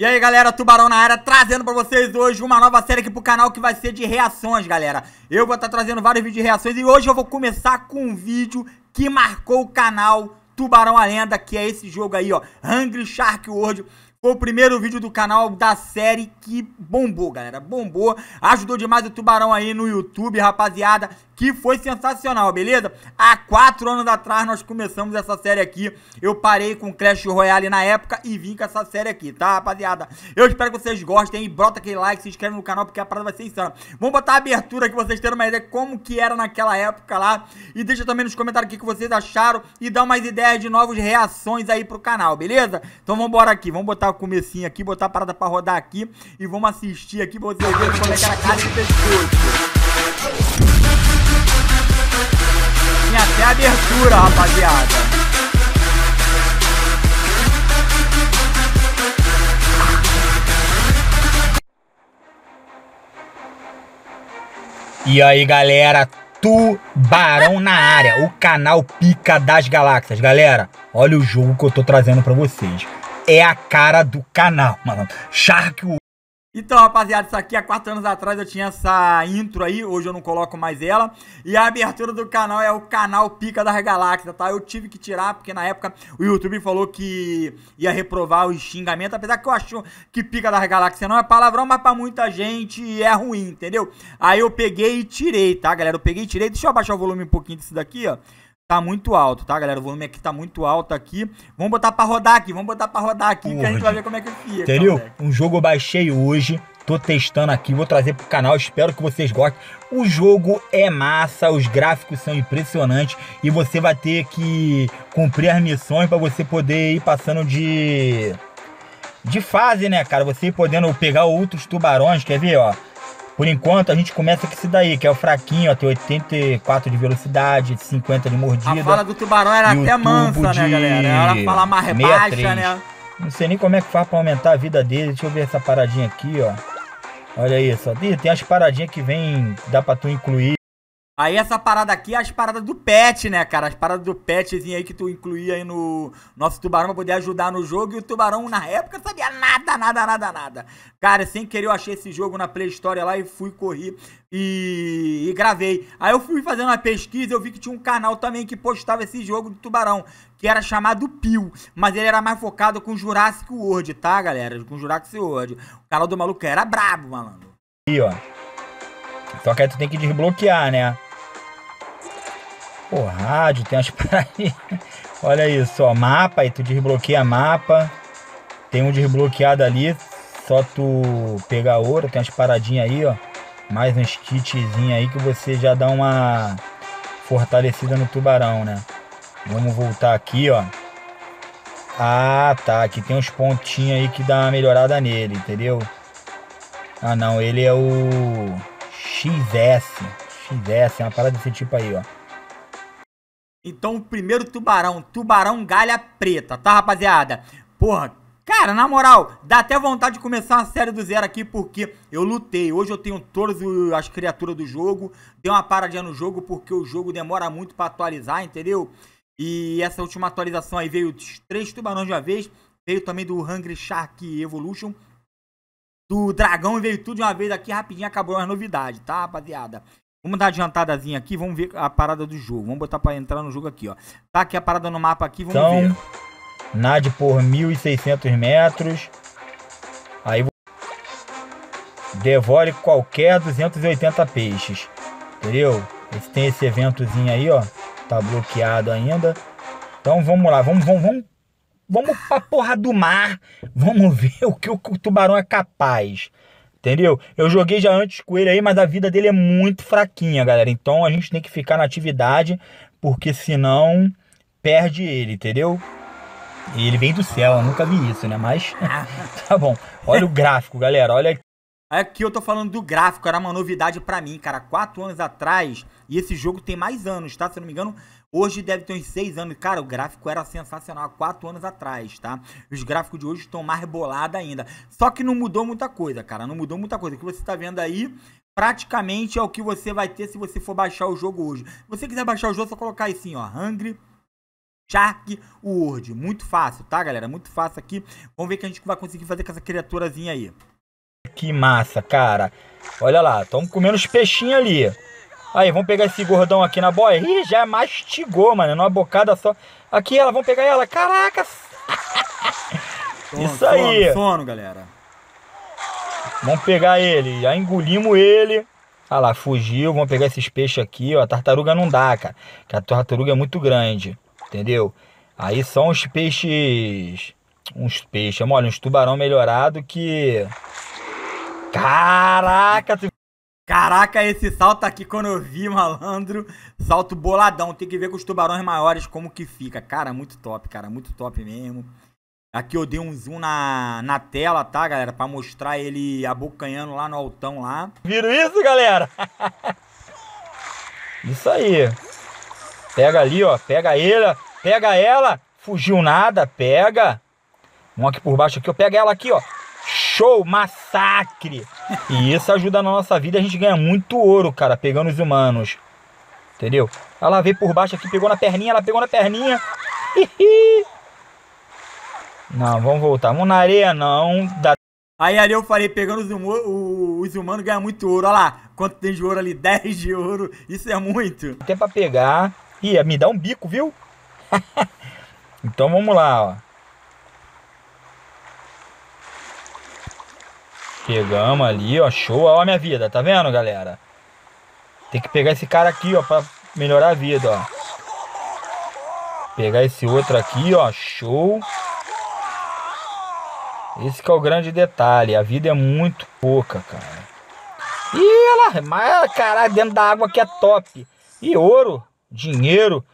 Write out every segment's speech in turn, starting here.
E aí galera, Tubarão na área, trazendo pra vocês hoje uma nova série aqui pro canal que vai ser de reações, galera. Eu vou estar tá trazendo vários vídeos de reações e hoje eu vou começar com um vídeo que marcou o canal Tubarão a Lenda, que é esse jogo aí, ó, Hungry Shark World. Foi o primeiro vídeo do canal da série que bombou, galera, bombou. Ajudou demais o Tubarão aí no YouTube, rapaziada que foi sensacional, beleza? Há quatro anos atrás nós começamos essa série aqui. Eu parei com Crash Royale na época e vim com essa série aqui, tá, rapaziada? Eu espero que vocês gostem e brota aquele like, se inscreve no canal porque a parada vai ser insana. Vamos botar a abertura que vocês terem uma ideia como que era naquela época lá. E deixa também nos comentários o que vocês acharam e dá umas ideias de novas reações aí pro canal, beleza? Então vamos embora aqui, vamos botar o comecinho aqui, botar a parada pra rodar aqui e vamos assistir aqui pra vocês verem como é que era a cara de pescoço abertura, rapaziada. E aí, galera, Tubarão na área, o canal Pica das Galáxias. Galera, olha o jogo que eu tô trazendo para vocês. É a cara do canal, mano. Shark então, rapaziada, isso aqui há 4 anos atrás eu tinha essa intro aí, hoje eu não coloco mais ela. E a abertura do canal é o canal Pica das Galáxias, tá? Eu tive que tirar, porque na época o YouTube falou que ia reprovar o xingamento, apesar que eu acho que Pica das Galáxias não é palavrão, mas pra muita gente é ruim, entendeu? Aí eu peguei e tirei, tá, galera? Eu peguei e tirei. Deixa eu abaixar o volume um pouquinho disso daqui, ó. Tá muito alto, tá, galera? O volume aqui tá muito alto aqui. Vamos botar pra rodar aqui, vamos botar pra rodar aqui, Porra. que a gente vai ver como é que fica. Entendeu? Um jogo eu baixei hoje, tô testando aqui, vou trazer pro canal, espero que vocês gostem. O jogo é massa, os gráficos são impressionantes e você vai ter que cumprir as missões para você poder ir passando de... De fase, né, cara? Você podendo pegar outros tubarões, quer ver, ó? Por enquanto, a gente começa com esse daí, que é o fraquinho, ó, tem 84 de velocidade, 50 de mordida. A fala do tubarão era até mansa, né, galera? Era falar mais baixa, né? Não sei nem como é que faz pra aumentar a vida dele. Deixa eu ver essa paradinha aqui, ó. Olha isso. tem as paradinhas que vem, dá pra tu incluir. Aí essa parada aqui é as paradas do pet, né, cara? As paradas do petzinho aí que tu incluía aí no nosso tubarão pra poder ajudar no jogo. E o tubarão, na época, sabia nada, nada, nada, nada. Cara, sem querer eu achei esse jogo na Play Store lá e fui, correr e, e gravei. Aí eu fui fazendo uma pesquisa eu vi que tinha um canal também que postava esse jogo do tubarão, que era chamado Pio. Mas ele era mais focado com Jurassic World, tá, galera? Com Jurassic World. O canal do maluco era brabo, malandro. E, ó. Só que aí tu tem que desbloquear, né? o rádio, tem umas paradas. Olha isso, ó, mapa, e tu desbloqueia mapa. Tem um desbloqueado ali, só tu pegar ouro, tem umas paradinhas aí, ó. Mais uns kitzinhos aí que você já dá uma fortalecida no tubarão, né? Vamos voltar aqui, ó. Ah, tá, aqui tem uns pontinhos aí que dá uma melhorada nele, entendeu? Ah, não, ele é o XS. XS, é uma parada desse tipo aí, ó. Então, o primeiro tubarão, tubarão galha preta, tá, rapaziada? Porra, cara, na moral, dá até vontade de começar uma série do zero aqui, porque eu lutei. Hoje eu tenho todas as criaturas do jogo, dei uma paradinha no jogo, porque o jogo demora muito pra atualizar, entendeu? E essa última atualização aí veio três tubarões de uma vez, veio também do Hungry Shark Evolution, do dragão e veio tudo de uma vez aqui, rapidinho acabou as novidades, tá, rapaziada? Vamos dar uma adiantadazinha aqui, vamos ver a parada do jogo. Vamos botar pra entrar no jogo aqui, ó. Tá aqui a parada no mapa aqui, vamos então, ver. Nade por 1.600 metros. Aí devore qualquer 280 peixes. Entendeu? Esse, tem esse eventozinho aí, ó. Tá bloqueado ainda. Então vamos lá, vamos, vamos, vamos. Vamos pra porra do mar. Vamos ver o que o tubarão é capaz entendeu? Eu joguei já antes com ele aí, mas a vida dele é muito fraquinha, galera. Então a gente tem que ficar na atividade, porque senão perde ele, entendeu? E ele vem do céu, eu nunca vi isso, né? Mas tá bom. Olha o gráfico, galera, olha aqui. Aqui eu tô falando do gráfico, era uma novidade para mim, cara. Quatro anos atrás, e esse jogo tem mais anos, tá? Se eu não me engano, Hoje deve ter uns 6 anos. Cara, o gráfico era sensacional há 4 anos atrás, tá? Os gráficos de hoje estão mais rebolados ainda. Só que não mudou muita coisa, cara. Não mudou muita coisa. O que você está vendo aí praticamente é o que você vai ter se você for baixar o jogo hoje. Se você quiser baixar o jogo, é só colocar aí assim, ó, Hungry Shark Word. Muito fácil, tá, galera? Muito fácil aqui. Vamos ver o que a gente vai conseguir fazer com essa criaturazinha aí. Que massa, cara. Olha lá, estamos comendo os peixinhos ali. Aí, vamos pegar esse gordão aqui na boia. Ih, já mastigou, mano. Numa bocada só. Aqui ela, vamos pegar ela. Caraca! Sono, Isso aí. Sono, sono, galera. Vamos pegar ele. Já engolimos ele. Ah lá, fugiu. Vamos pegar esses peixes aqui, ó. A tartaruga não dá, cara. Que a tartaruga é muito grande. Entendeu? Aí são uns peixes. Uns peixes, olha, uns tubarão melhorado que. Caraca, tu Caraca, esse salto aqui, quando eu vi, malandro, salto boladão. Tem que ver com os tubarões maiores como que fica. Cara, muito top, cara, muito top mesmo. Aqui eu dei um zoom na, na tela, tá, galera? Pra mostrar ele abocanhando lá no altão lá. Viram isso, galera? isso aí. Pega ali, ó. Pega ele, pega ela. Fugiu nada, pega. Um aqui por baixo aqui, ó. Pega ela aqui, ó show, massacre. E isso ajuda na nossa vida, a gente ganha muito ouro, cara, pegando os humanos. Entendeu? Ela veio por baixo aqui, pegou na perninha, ela pegou na perninha. Hihi. Não, vamos voltar. Vamos na areia, não. Dá... Aí ali eu falei, pegando os, os humanos ganha muito ouro. Olha lá, quanto tem de ouro ali? 10 de ouro. Isso é muito. Até pra pegar. Ih, me dá um bico, viu? então vamos lá, ó. Pegamos ali, ó. Show. Ó a minha vida. Tá vendo, galera? Tem que pegar esse cara aqui, ó. Pra melhorar a vida, ó. Pegar esse outro aqui, ó. Show. Esse que é o grande detalhe. A vida é muito pouca, cara. E ela, mas caralho, dentro da água que é top. E ouro, dinheiro,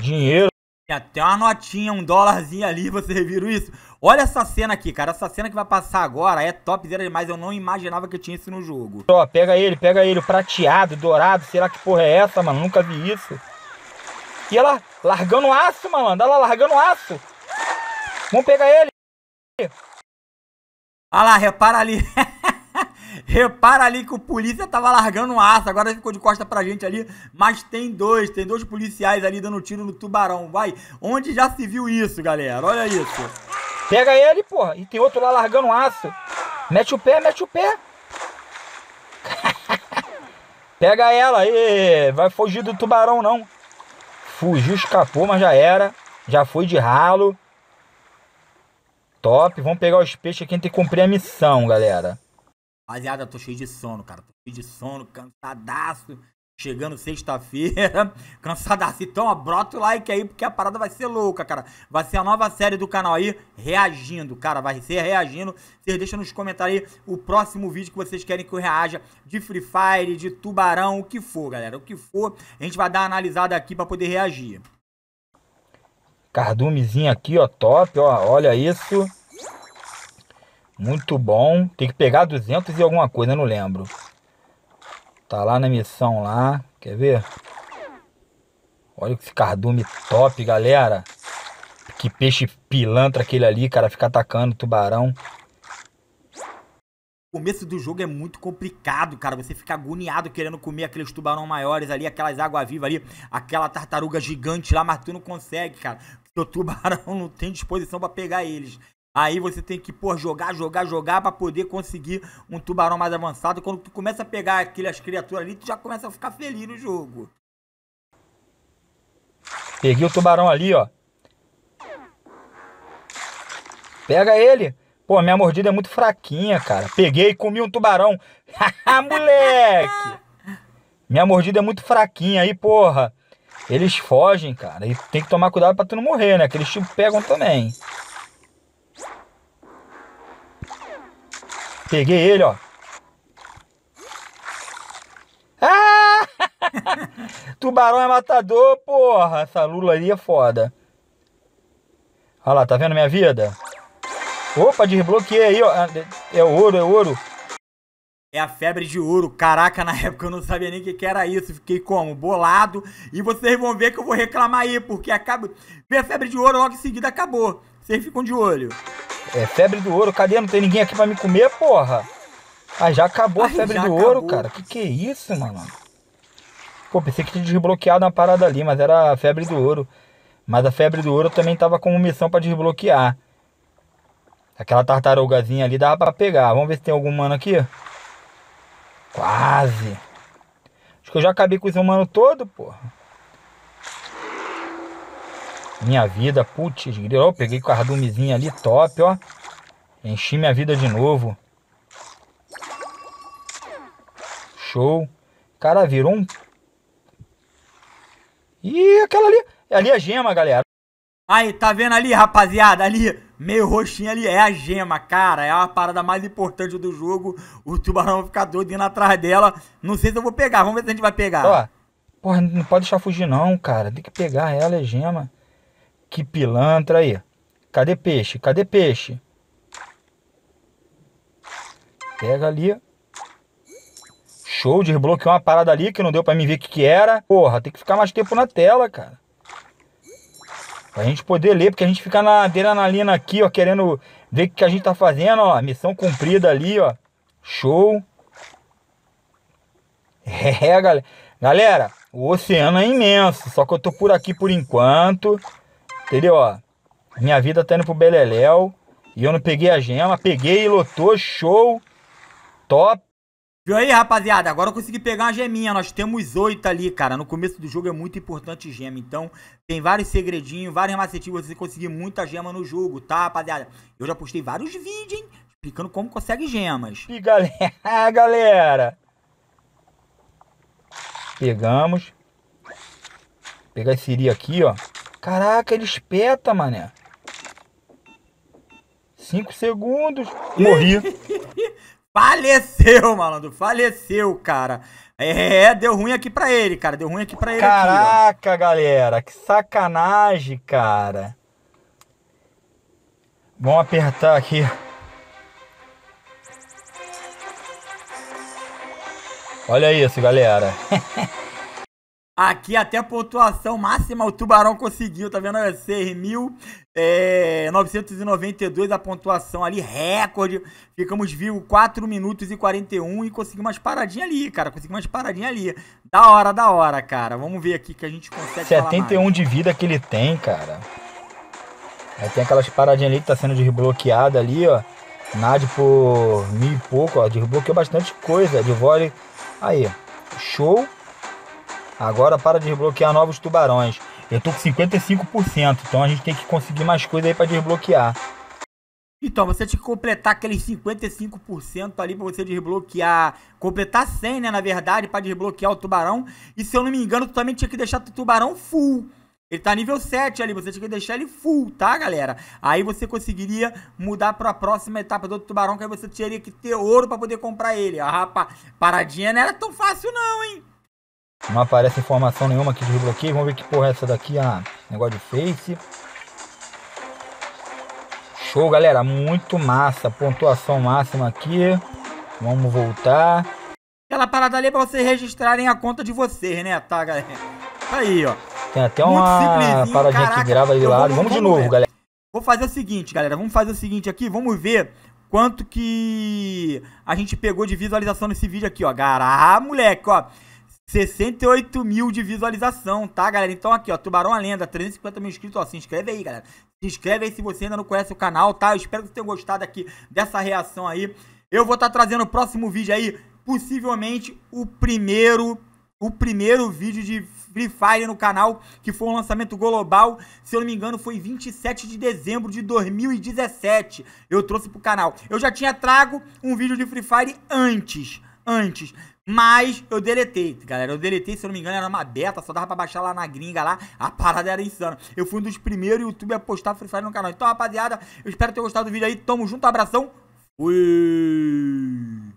dinheiro. Tem até uma notinha, um dólarzinho ali, vocês viram isso? Olha essa cena aqui, cara. Essa cena que vai passar agora é topzera demais. Eu não imaginava que tinha isso no jogo. Ó, pega ele, pega ele. Prateado, dourado. Será que porra é essa, mano? Nunca vi isso. E ela largando aço, mano. Ela largando aço. Vamos pegar ele. Olha lá, repara ali. Repara ali que o polícia tava largando um aço, agora ficou de costa pra gente ali, mas tem dois, tem dois policiais ali dando tiro no tubarão, vai. Onde já se viu isso, galera? Olha isso. Pega ele, porra, e tem outro lá largando um aço. Mete o pé, mete o pé. Pega ela aí, vai fugir do tubarão não. Fugiu, escapou, mas já era. Já foi de ralo. Top, vamos pegar os peixes aqui, tem que cumprir a missão, galera. Rapaziada, tô cheio de sono, cara. Tô cheio de sono, cansadaço. Chegando sexta-feira, cansadaço. Então, ó, brota o like aí, porque a parada vai ser louca, cara. Vai ser a nova série do canal aí, reagindo, cara. Vai ser reagindo. Vocês deixam nos comentários aí o próximo vídeo que vocês querem que eu reaja de Free Fire, de Tubarão, o que for, galera. O que for, a gente vai dar uma analisada aqui pra poder reagir. Cardumezinho aqui, ó, top, ó. Olha isso. Muito bom. Tem que pegar 200 e alguma coisa, né? não lembro. Tá lá na missão lá. Quer ver? Olha esse cardume top, galera. Que peixe pilantra aquele ali, cara. Fica atacando tubarão. O começo do jogo é muito complicado, cara. Você fica agoniado querendo comer aqueles tubarão maiores ali, aquelas águas vivas ali, aquela tartaruga gigante lá, mas tu não consegue, cara. Porque o tubarão não tem disposição para pegar eles. Aí você tem que, pô, jogar, jogar, jogar para poder conseguir um tubarão mais avançado. Quando tu começa a pegar aquelas criaturas ali, tu já começa a ficar feliz no jogo. Peguei o tubarão ali, ó. Pega ele. Pô, minha mordida é muito fraquinha, cara. Peguei e comi um tubarão. Haha, moleque! Minha mordida é muito fraquinha aí, porra. Eles fogem, cara. E tem que tomar cuidado pra tu não morrer, né? Que eles te pegam também. Peguei ele, ó. Ah! Tubarão é matador, porra. Essa lula aí é foda. Olha lá, tá vendo minha vida? Opa, desbloqueei aí, ó. Ah, é ouro, é ouro. É a febre de ouro. Caraca, na época eu não sabia nem o que, que, era isso. Fiquei como? Bolado. E vocês vão ver que eu vou reclamar aí, porque acaba. Minha febre de ouro logo em seguida acabou. Vocês ficam de olho. É, febre do ouro, cadê? Não tem ninguém aqui pra me comer, porra. Ah, já acabou Ai, a febre do acabou. ouro, cara. Que que é isso, mano? Pô, pensei que tinha desbloqueado uma parada ali, mas era a febre do ouro. Mas a febre do ouro também tava uma missão para desbloquear. Aquela tartarugazinha ali dava pra pegar. Vamos ver se tem algum mano aqui. Quase. Acho que eu já acabei com esse humano todo, porra. Minha vida, putz, grilo. Ó, peguei cardumezinho ali, top, ó. Enchi minha vida de novo. Show. Cara, virou um... Ih, aquela ali. É ali é a gema, galera. Aí, tá vendo ali, rapaziada? Ali, meio roxinho ali, é a gema, cara. É a parada mais importante do jogo. O tubarão vai ficar doido indo atrás dela. Não sei se eu vou pegar, vamos ver se a gente vai pegar. Ó, porra, não pode deixar fugir não, cara. Tem que pegar ela, é gema. Que pilantra aí. Cadê peixe? Cadê peixe? Pega ali. Show, desbloqueou uma parada ali que não deu pra mim ver o que, que era. Porra, tem que ficar mais tempo na tela, cara. Pra gente poder ler, porque a gente fica na adrenalina aqui, ó, querendo ver o que, que a gente tá fazendo, ó. Missão cumprida ali, ó. Show. É, galera. Galera, o oceano é imenso, só que eu tô por aqui por enquanto. Entendeu? Ó, minha vida tá indo pro Beleléu. E eu não peguei a gema. Peguei, lotou, show. Top. Viu aí, rapaziada? Agora eu consegui pegar uma geminha. Nós temos oito ali, cara. No começo do jogo é muito importante gema. Então, tem vários segredinhos, vários macetinhos você conseguir muita gema no jogo, tá, rapaziada? Eu já postei vários vídeos, hein? Explicando como consegue gemas. E galera, galera. Pegamos. Pegar esse iria aqui, ó. Caraca, ele espeta, mané. Cinco segundos. Morri. faleceu, malandro. Faleceu, cara. É, é, deu ruim aqui pra ele, cara. Deu ruim aqui pra ele. Caraca, aqui, galera. Que sacanagem, cara. Vamos apertar aqui. Olha isso, galera. Aqui até a pontuação máxima o Tubarão conseguiu, tá vendo? 6.992 eh, a pontuação ali, recorde. Ficamos vivo 4 minutos e 41 e conseguimos umas paradinhas ali, cara. Conseguimos umas paradinhas ali. Da hora, da hora, cara. Vamos ver aqui que a gente consegue 71 de vida que ele tem, cara. Aí tem aquelas paradinhas ali que tá sendo desbloqueada ali, ó. Nade por mil e pouco, ó. Desbloqueou bastante coisa de vôlei. Aí, show Agora para desbloquear novos tubarões. Eu tô com 55%, então a gente tem que conseguir mais coisa aí para desbloquear. Então, você tinha que completar aqueles 55% ali para você desbloquear. Completar 100, né, na verdade, para desbloquear o tubarão. E se eu não me engano, tu também tinha que deixar o tubarão full. Ele tá nível 7 ali, você tinha que deixar ele full, tá, galera? Aí você conseguiria mudar para a próxima etapa do tubarão, que aí você teria que ter ouro para poder comprar ele. Ah, rapaz, paradinha não era tão fácil não, hein? Não aparece informação nenhuma aqui de desbloqueio. Vamos ver que porra é essa daqui. Ah, negócio de face. Show, galera. Muito massa. Pontuação máxima aqui. Vamos voltar. Aquela parada ali é pra vocês registrarem a conta de vocês, né? Tá, galera? Aí, ó. Tem até Muito uma paradinha que grava aí do lado. Vamos, vamos, de novo, ver. galera. Vou fazer o seguinte, galera. Vamos fazer o seguinte aqui. Vamos ver quanto que a gente pegou de visualização nesse vídeo aqui, ó. Gará, moleque, ó. 68 mil de visualização, tá, galera? Então aqui, ó, Tubarão a Lenda, 350 mil inscritos, ó, se inscreve aí, galera. Se inscreve aí se você ainda não conhece o canal, tá? Eu espero que você tenha gostado aqui dessa reação aí. Eu vou estar tá trazendo o próximo vídeo aí, possivelmente o primeiro, o primeiro vídeo de Free Fire no canal, que foi um lançamento global, se eu não me engano foi 27 de dezembro de 2017, eu trouxe pro canal. Eu já tinha trago um vídeo de Free Fire antes, antes. Mas eu deletei, galera. Eu deletei, se eu não me engano, era uma beta, só dava pra baixar lá na gringa lá. A parada era insana. Eu fui um dos primeiros YouTube a postar Free Fire no canal. Então, rapaziada, eu espero ter gostado do vídeo aí. Tamo junto, abração. Fui!